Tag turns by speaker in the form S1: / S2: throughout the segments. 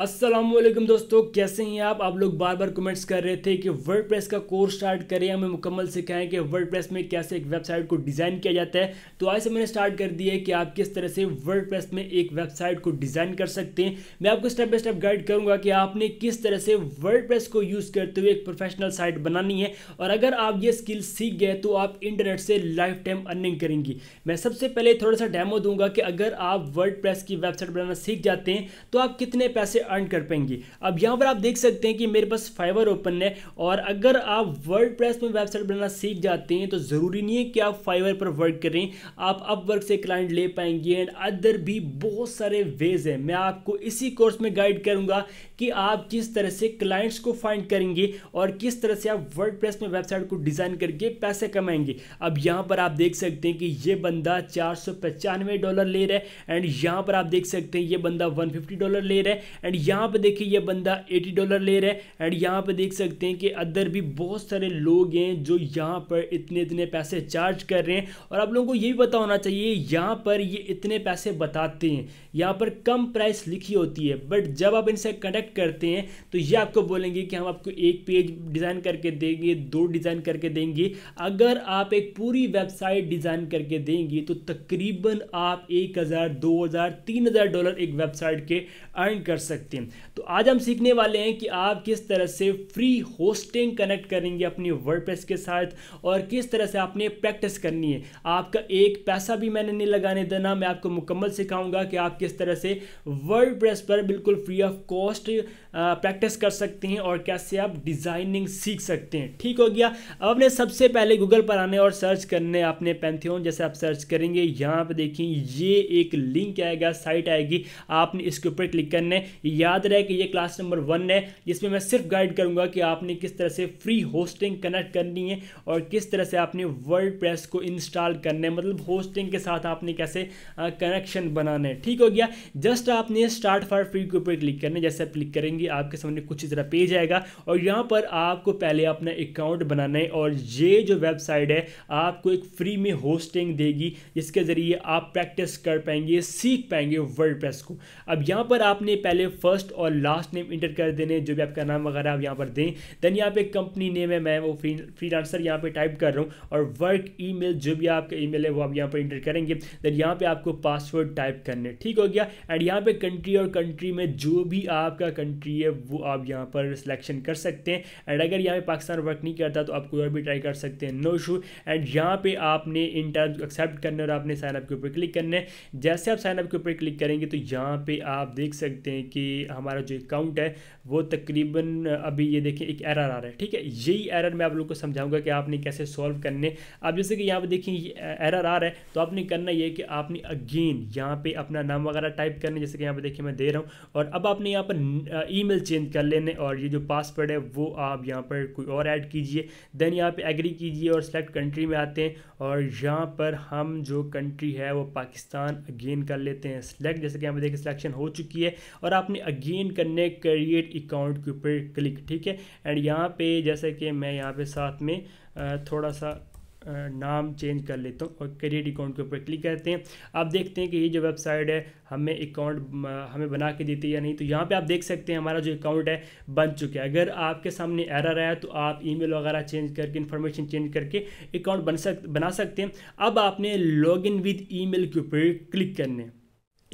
S1: असलम दोस्तों कैसे हैं आप आप लोग बार बार कमेंट्स कर रहे थे कि वर्ड प्रेस का कोर्स स्टार्ट करें हमें मुकम्मल सिखाएं कि वर्ड प्रेस में कैसे एक वेबसाइट को डिज़ाइन किया जाता है तो आज से मैंने स्टार्ट कर दिया है कि आप किस तरह से वर्ड प्रेस में एक वेबसाइट को डिज़ाइन कर सकते हैं मैं आपको स्टेप बाय स्टेप गाइड करूँगा कि आपने किस तरह से वर्ड प्रेस को यूज़ करते हुए एक प्रोफेशनल साइट बनानी है और अगर आप ये स्किल सीख गए तो आप इंटरनेट से लाइफ टाइम अर्निंग करेंगी मैं सबसे पहले थोड़ा सा डैमो दूंगा कि अगर आप वर्ड की वेबसाइट बनाना सीख जाते हैं तो आप कितने पैसे अर्न कर पाएंगी अब यहाँ पर आप देख सकते हैं कि मेरे पास फाइवर ओपन है और अगर आप प्रेस में वेबसाइट बनाना सीख जाते हैं तो ज़रूरी नहीं है कि आप फाइवर पर वर्क करें आप वर्क से क्लाइंट ले पाएंगे एंड अदर भी बहुत सारे वेज हैं मैं आपको इसी कोर्स में गाइड करूँगा कि आप किस तरह से क्लाइंट्स को फाइंड करेंगे और किस तरह से आप वर्ल्ड में वेबसाइट को डिज़ाइन करके पैसे कमाएंगे अब यहाँ पर आप देख सकते हैं कि ये बंदा चार डॉलर ले रहा है एंड यहाँ पर आप देख सकते हैं ये बंदा 150 डॉलर ले रहा है एंड एंड यहाँ पे देखिए ये बंदा 80 डॉलर ले रहा है एंड यहाँ पे देख सकते हैं कि अदर भी बहुत सारे लोग हैं जो यहाँ पर इतने इतने पैसे चार्ज कर रहे हैं और आप लोगों को ये भी पता होना चाहिए यहाँ पर ये इतने पैसे बताते हैं यहाँ पर कम प्राइस लिखी होती है बट जब आप इनसे कनेक्ट करते हैं तो ये आपको बोलेंगे कि हम आपको एक पेज डिज़ाइन करके देंगे दो डिज़ाइन करके देंगे अगर आप एक पूरी वेबसाइट डिज़ाइन करके देंगे तो तकरीबन आप एक हज़ार दो हज़ार तीन हज़ार डॉलर एक वेबसाइट के अर्न कर सकते सकते हैं तो आज हम सीखने वाले हैं कि आप किस तरह से फ्री होस्टिंग कनेक्ट करेंगे अपनी वर्डप्रेस के साथ और किस तरह से आपने प्रैक्टिस करनी है आपका एक पैसा भी मैंने नहीं लगाने देना मैं आपको मुकम्मल सिखाऊंगा कि आप किस तरह से वर्डप्रेस पर बिल्कुल फ्री ऑफ कॉस्ट प्रैक्टिस कर सकते हैं और कैसे आप डिज़ाइनिंग सीख सकते हैं ठीक हो गया अब अपने सबसे पहले गूगल पर आने और सर्च करने अपने पैंथियोन जैसे आप सर्च करेंगे यहाँ पर देखें ये एक लिंक आएगा साइट आएगी आपने इसके ऊपर क्लिक करना है याद रहे कि ये क्लास नंबर वन है जिसमें मैं सिर्फ गाइड करूँगा कि आपने किस तरह से फ्री होस्टिंग कनेक्ट करनी है और किस तरह से आपने वर्ड प्रेस को इंस्टॉल करने मतलब होस्टिंग के साथ आपने कैसे कनेक्शन बनाना है ठीक हो गया जस्ट आपने स्टार्ट फॉर फ्री के ऊपर क्लिक करने जैसे आप क्लिक करेंगे करेंगे आपके सामने कुछ इस तरह पेज आएगा और यहाँ पर आपको पहले अपना अकाउंट बनाना है और ये जो वेबसाइट है आपको एक फ्री में होस्टिंग देगी जिसके ज़रिए आप प्रैक्टिस कर पाएंगे सीख पाएंगे वर्ड को अब यहाँ पर आपने पहले फर्स्ट और लास्ट नेम इंटर कर देने जो भी आपका नाम वगैरह आप यहाँ पर दें देन यहाँ पर कंपनी नेम है मैं वो फ्री आंसर यहाँ पर टाइप कर रहा हूँ और वर्क ई जो भी आपका ई है वो आप यहाँ पर इंटर करेंगे देन यहाँ पर आपको पासवर्ड टाइप करने ठीक हो गया एंड यहाँ पर कंट्री और कंट्री में जो भी आपका कंट्री रही है वो आप यहाँ पर सिलेक्शन कर सकते हैं एंड अगर यहाँ पे पाकिस्तान वर्क नहीं करता तो आप कोई और भी ट्राई कर सकते हैं नो इशू एंड यहाँ पे आपने इन टर्म्स एक्सेप्ट करने और आपने साइन अप के ऊपर क्लिक करने जैसे आप साइनअप के ऊपर क्लिक करेंगे तो यहाँ पे आप देख सकते हैं कि हमारा जो अकाउंट है वो तकरीबन अभी ये देखें एक एरर आ रहा है ठीक है यही एरर मैं आप लोग को समझाऊंगा कि आपने कैसे सॉल्व करने अब जैसे कि यहाँ पर देखें एरर आ रहा है तो आपने करना ये कि आपने अगेन यहाँ पर अपना नाम वगैरह टाइप करने जैसे कि यहाँ पर देखिए मैं दे रहा हूँ और अब आपने यहाँ पर ई ईमेल चेंज कर लेने और ये जो पासवर्ड है वो आप यहाँ पर कोई और ऐड कीजिए देन यहाँ पे एग्री कीजिए और सेलेक्ट कंट्री में आते हैं और यहाँ पर हम जो कंट्री है वो पाकिस्तान अगेन कर लेते हैं सेलेक्ट जैसे कि यहाँ पर देखिए सिलेक्शन हो चुकी है और आपने अगेन करने क्रिएट अकाउंट के ऊपर क्लिक ठीक है एंड यहाँ पर जैसे कि मैं यहाँ पर साथ में थोड़ा सा नाम चेंज कर लेता हूँ और क्रिएट अकाउंट के ऊपर क्लिक करते हैं आप देखते हैं कि ये जो वेबसाइट है हमें अकाउंट हमें बना के देती है या नहीं तो यहाँ पे आप देख सकते हैं हमारा जो अकाउंट है बन चुका है अगर आपके सामने एरर आया तो आप ईमेल वगैरह चेंज करके इन्फॉर्मेशन चेंज करके अकाउंट बन सक बना सकते हैं अब आपने लॉग इन विद ई के ऊपर क्लिक करने हैं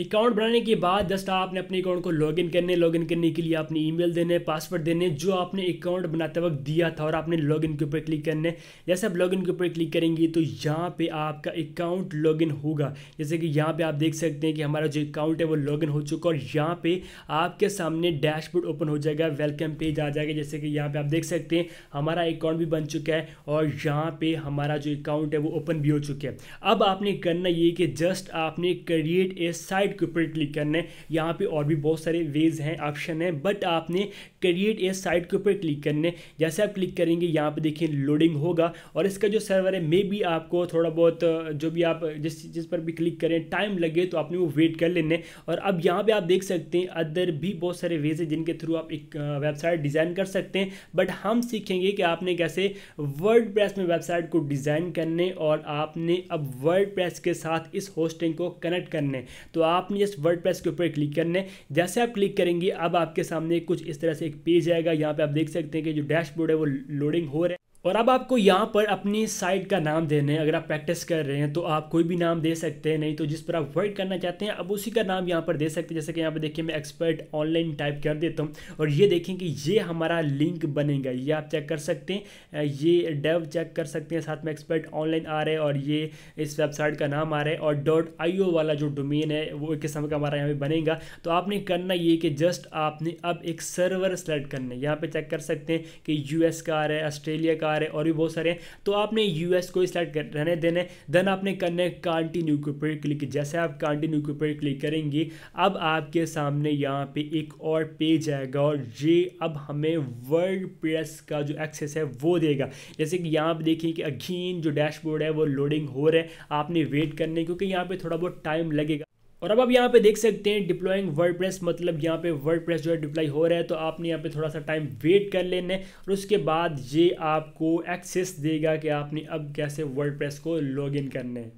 S1: अकाउंट बनाने के बाद जस्ट आपने अपने अकाउंट को लॉगिन करने लॉगिन करने के लिए आपने ईमेल देने पासवर्ड देने जो आपने अकाउंट बनाते वक्त दिया था और आपने लॉगिन के ऊपर क्लिक करने जैसे आप लॉगिन के ऊपर क्लिक करेंगे तो यहाँ पे आपका अकाउंट लॉगिन होगा जैसे कि यहाँ पे आप देख सकते हैं कि हमारा जो अकाउंट है वो लॉगिन हो चुका और यहाँ पे आपके सामने डैशबोर्ड ओपन हो जाएगा वेलकम पेज आ जाएगा जैसे कि यहाँ पे आप देख सकते हैं हमारा अकाउंट भी बन चुका है और यहाँ पे हमारा जो अकाउंट है वो ओपन भी हो चुका है अब आपने करना ये कि जस्ट आपने क्रिएट ए साइट हाइड के ऊपर क्लिक करना है यहाँ पे और भी बहुत सारे वेज हैं ऑप्शन हैं बट आपने क्रिएट ए साइट के ऊपर क्लिक करना है जैसे आप क्लिक करेंगे यहाँ पे देखिए लोडिंग होगा और इसका जो सर्वर है मे भी आपको थोड़ा बहुत जो भी आप जिस जिस पर भी क्लिक करें टाइम लगे तो आपने वो वेट कर लेना है और अब यहाँ पर आप देख सकते हैं अदर भी बहुत सारे वेज है जिनके थ्रू आप एक वेबसाइट डिज़ाइन कर सकते हैं बट हम सीखेंगे कि आपने कैसे वर्ल्ड में वेबसाइट को डिज़ाइन करने और आपने अब वर्ल्ड के साथ इस होस्टिंग को कनेक्ट करने तो आप आपने जस्ट वर्ड के ऊपर क्लिक करना है जैसे आप क्लिक करेंगे अब आपके सामने कुछ इस तरह से एक पेज आएगा यहाँ पे आप देख सकते हैं कि जो डैशबोर्ड है वो लोडिंग हो रहा है और अब आपको यहाँ पर अपनी साइट का नाम देना है अगर आप प्रैक्टिस कर रहे हैं तो आप कोई भी नाम दे सकते हैं नहीं तो जिस पर आप वर्क करना चाहते हैं अब उसी का नाम यहाँ पर दे सकते हैं जैसे कि यहाँ पर देखिए मैं एक्सपर्ट ऑनलाइन टाइप कर देता हूँ और ये देखें कि ये हमारा लिंक बनेगा ये आप चेक कर सकते हैं ये डेव चेक कर सकते हैं साथ में एक्सपर्ट ऑनलाइन आ रहे हैं और ये इस वेबसाइट का नाम आ रहा है और डॉट आई वाला जो डोमेन है वो एक किस्म का हमारा यहाँ पर बनेगा तो आपने करना ये कि जस्ट आपने अब एक सर्वर सेलेक्ट करना है यहाँ पर चेक कर सकते हैं कि यू का आ रहा है ऑस्ट्रेलिया का कार है और भी बहुत सारे हैं तो आपने यूएस को सिलेक्ट रहने देने देन आपने करने है कंटिन्यू के ऊपर क्लिक जैसे आप कंटिन्यू के ऊपर क्लिक करेंगे अब आपके सामने यहाँ पे एक और पेज आएगा और ये अब हमें वर्ल्ड प्रेस का जो एक्सेस है वो देगा जैसे कि यहाँ पर देखिए कि अगेन जो डैशबोर्ड है वो लोडिंग हो रहा है आपने वेट करने क्योंकि यहाँ पर थोड़ा बहुत टाइम लगेगा और अब आप यहाँ पे देख सकते हैं डिप्लॉइंग वर्डप्रेस मतलब यहाँ पे वर्डप्रेस जो है डिप्लाई हो रहा है तो आपने यहाँ पे थोड़ा सा टाइम वेट कर लेना है और उसके बाद ये आपको एक्सेस देगा कि आपने अब कैसे वर्डप्रेस को लॉगिन करना है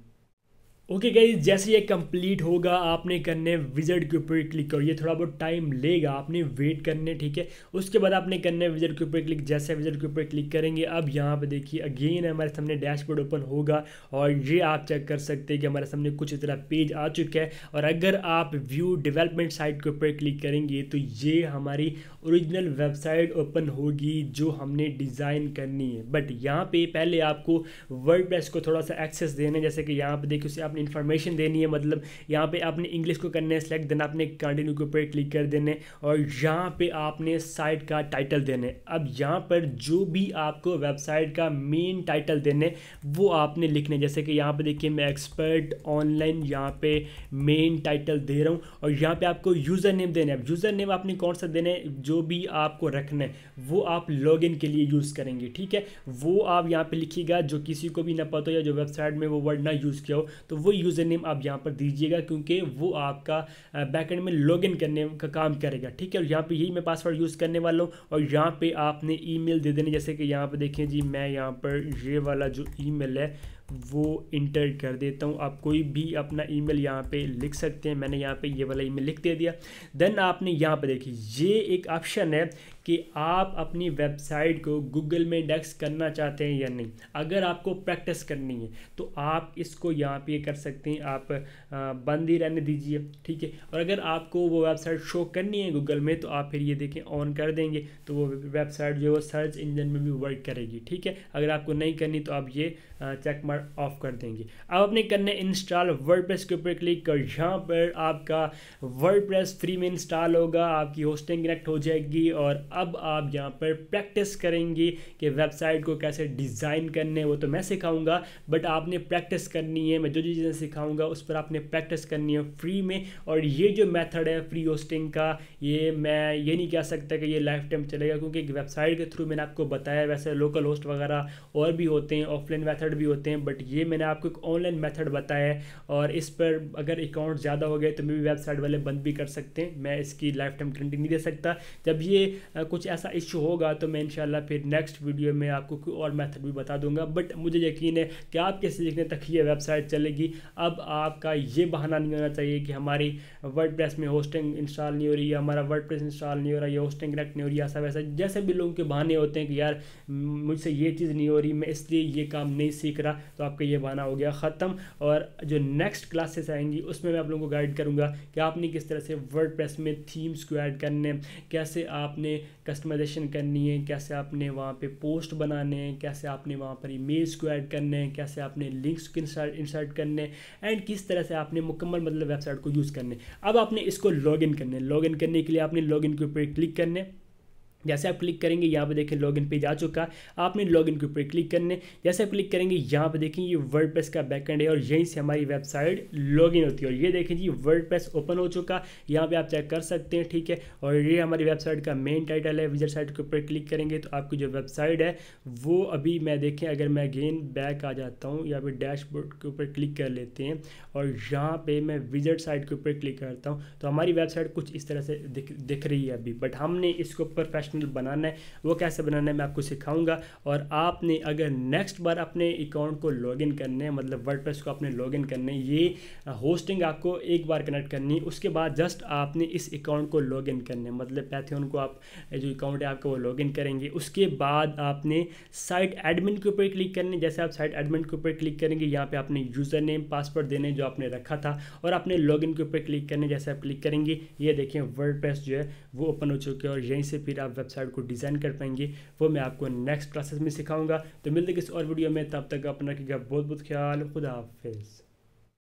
S1: ओके okay गई जैसे ये कंप्लीट होगा आपने करने विजिट के ऊपर क्लिक करो ये थोड़ा बहुत टाइम लेगा आपने वेट करने ठीक है उसके बाद आपने करने विजिट के ऊपर क्लिक जैसे विजिट के ऊपर क्लिक करेंगे अब यहाँ पे देखिए अगेन हमारे सामने डैशबोर्ड ओपन होगा और ये आप चेक कर सकते हैं कि हमारे सामने कुछ इतना पेज आ चुका है और अगर आप व्यू डिवेलपमेंट साइट के ऊपर क्लिक करेंगे तो ये हमारी ओरिजिनल वेबसाइट ओपन होगी जो हमने डिज़ाइन करनी है बट यहाँ पर पहले आपको वर्ड को थोड़ा सा एक्सेस देना जैसे कि यहाँ पर देखिए उसे आप आपने इन्फॉर्मेशन देनी है मतलब यहाँ पे आपने इंग्लिश को करने है सेलेक्ट देना आपने कंटिन्यू के ऊपर क्लिक कर देने और यहाँ पे आपने साइट का टाइटल देने अब यहाँ पर जो भी आपको वेबसाइट का मेन टाइटल देने वो आपने लिखने जैसे कि यहाँ पर देखिए मैं एक्सपर्ट ऑनलाइन यहाँ पे मेन टाइटल दे रहा हूँ और यहाँ पर आपको यूज़र नेम देना अब यूज़र नेम आपने कौन सा देना है जो भी आपको रखना है वो आप लॉग के लिए यूज़ करेंगे ठीक है वो आप यहाँ पर लिखिएगा जो किसी को भी ना पता हो या जो वेबसाइट में वो वर्ड ना यूज़ किया हो तो वो यूज़र नेम आप यहाँ पर दीजिएगा क्योंकि वो आपका बैकेंड में लॉगिन करने का काम करेगा ठीक है और यहाँ पे यही मैं पासवर्ड यूज़ करने वाला हूँ और यहाँ पे आपने ईमेल दे देने जैसे कि यहाँ पे देखें जी मैं यहाँ पर ये वाला जो ईमेल है वो इंटर कर देता हूँ आप कोई भी अपना ईमेल यहाँ पर लिख सकते हैं मैंने यहाँ पे ये वाला ईमेल लिख दे दिया देन आपने यहाँ पे देखिए ये एक ऑप्शन है कि आप अपनी वेबसाइट को गूगल में इंडेक्स करना चाहते हैं या नहीं अगर आपको प्रैक्टिस करनी है तो आप इसको यहाँ पे कर सकते हैं आप बंद ही रहने दीजिए ठीक है और अगर आपको वो वेबसाइट शो करनी है गूगल में तो आप फिर ये देखें ऑन कर देंगे तो वो वेबसाइट जो है वो सर्च इंजन में भी वर्क करेगी ठीक है अगर आपको नहीं करनी तो आप ये चेक मार टाइमर ऑफ कर देंगे अब अपने करने इंस्टॉल प्रेस के ऊपर क्लिक कर यहाँ पर आपका प्रेस फ्री में इंस्टॉल होगा आपकी होस्टिंग कनेक्ट हो जाएगी और अब आप यहाँ पर प्रैक्टिस करेंगी कि वेबसाइट को कैसे डिज़ाइन करने वो तो मैं सिखाऊंगा बट आपने प्रैक्टिस करनी है मैं जो जो चीज़ें सिखाऊंगा उस पर आपने प्रैक्टिस करनी है फ्री में और ये जो मेथड है फ्री होस्टिंग का ये मैं ये नहीं कह सकता कि ये लाइफ टाइम चलेगा क्योंकि वेबसाइट के थ्रू मैंने आपको बताया वैसे लोकल होस्ट वगैरह और भी होते हैं ऑफलाइन मैथड भी होते हैं बट ये मैंने आपको एक ऑनलाइन मेथड बताया है और इस पर अगर अकाउंट ज़्यादा हो गए तो मैं भी वेबसाइट वाले बंद भी कर सकते हैं मैं इसकी लाइफ टाइम गारंटी नहीं दे सकता जब ये कुछ ऐसा इशू होगा तो मैं इनशाला फिर नेक्स्ट वीडियो में आपको कोई और मैथड भी बता दूंगा बट मुझे यकीन है कि आप कैसे लिखने तक ये वेबसाइट चलेगी अब आपका ये बहाना नहीं होना चाहिए कि हमारी वर्ड में होस्टिंग इंस्टॉल नहीं हो रही है हमारा वर्ड इंस्टॉल नहीं हो रहा है होस्टिंग कनेक्ट नहीं हो रही ऐसा वैसा जैसे भी लोगों के बहाने होते हैं कि यार मुझसे ये चीज़ नहीं हो रही मैं इसलिए ये काम नहीं सीख रहा तो आपका ये बहाना हो गया ख़त्म और जो नेक्स्ट क्लासेस आएंगी उसमें मैं आप लोगों को गाइड करूँगा कि आपने किस तरह से वर्ड में थीम्स को ऐड करने कैसे आपने कस्टमाइजेशन करनी है कैसे आपने वहाँ पर पोस्ट बनाने हैं कैसे आपने वहाँ पर इमेज को ऐड करने हैं कैसे आपने लिंक्स को इंसर्ट करने एंड किस तरह से आपने मुकम्मल मतलब वेबसाइट को यूज़ करने अब आपने इसको लॉग इन करने लॉग इन करने के लिए आपने लॉगिन के ऊपर क्लिक करने जैसे आप क्लिक करेंगे यहाँ पे देखें लॉगिन पेज आ चुका है आपने लॉगिन के ऊपर क्लिक करने जैसे आप क्लिक करेंगे यहाँ पे देखें ये वर्डप्रेस का बैकएंड है और यहीं से हमारी वेबसाइट लॉगिन होती है और ये देखें जी वर्डप्रेस ओपन हो चुका यहाँ पे आप चेक कर सकते हैं ठीक है और ये हमारी वेबसाइट का मेन टाइटल है विजर साइट के ऊपर क्लिक करेंगे तो आपकी जो वेबसाइट है वो अभी मैं देखें अगर मैं अगेन बैक आ जाता हूँ या फिर डैशबोर्ड के ऊपर क्लिक कर लेते हैं और यहाँ पर मैं विजट साइट के ऊपर क्लिक करता हूँ तो हमारी वेबसाइट कुछ इस तरह से दिख दिख रही है अभी बट हमने इसके ऊपर प्रोफेशनल बनाना है वो कैसे बनाना है मैं आपको सिखाऊंगा और आपने अगर नेक्स्ट बार अपने अकाउंट को लॉगिन करने मतलब प्रेस को लॉग लॉगिन करने ये होस्टिंग आपको एक बार कनेक्ट करनी उसके बाद जस्ट आपने इस अकाउंट को लॉगिन करने मतलब पैथे को आप जो अकाउंट है आपका वो लॉगिन करेंगे उसके बाद आपने साइट एडमिन के ऊपर क्लिक करने जैसे आप साइट एडमिन के ऊपर क्लिक करेंगे यहाँ पे आपने यूज़र नेम पासवर्ड देने जो आपने रखा था और आपने लॉग के ऊपर क्लिक करने जैसे आप क्लिक करेंगे ये देखें वर्ड जो है वो ओपन हो चुके हैं और यहीं से फिर आप वेबसाइट को डिज़ाइन कर पाएंगे वो मैं आपको नेक्स्ट क्लासेस में सिखाऊंगा तो मिलते किसी और वीडियो में तब तक अपना कीजिएगा बहुत बहुत ख्याल खुदा हाफिज़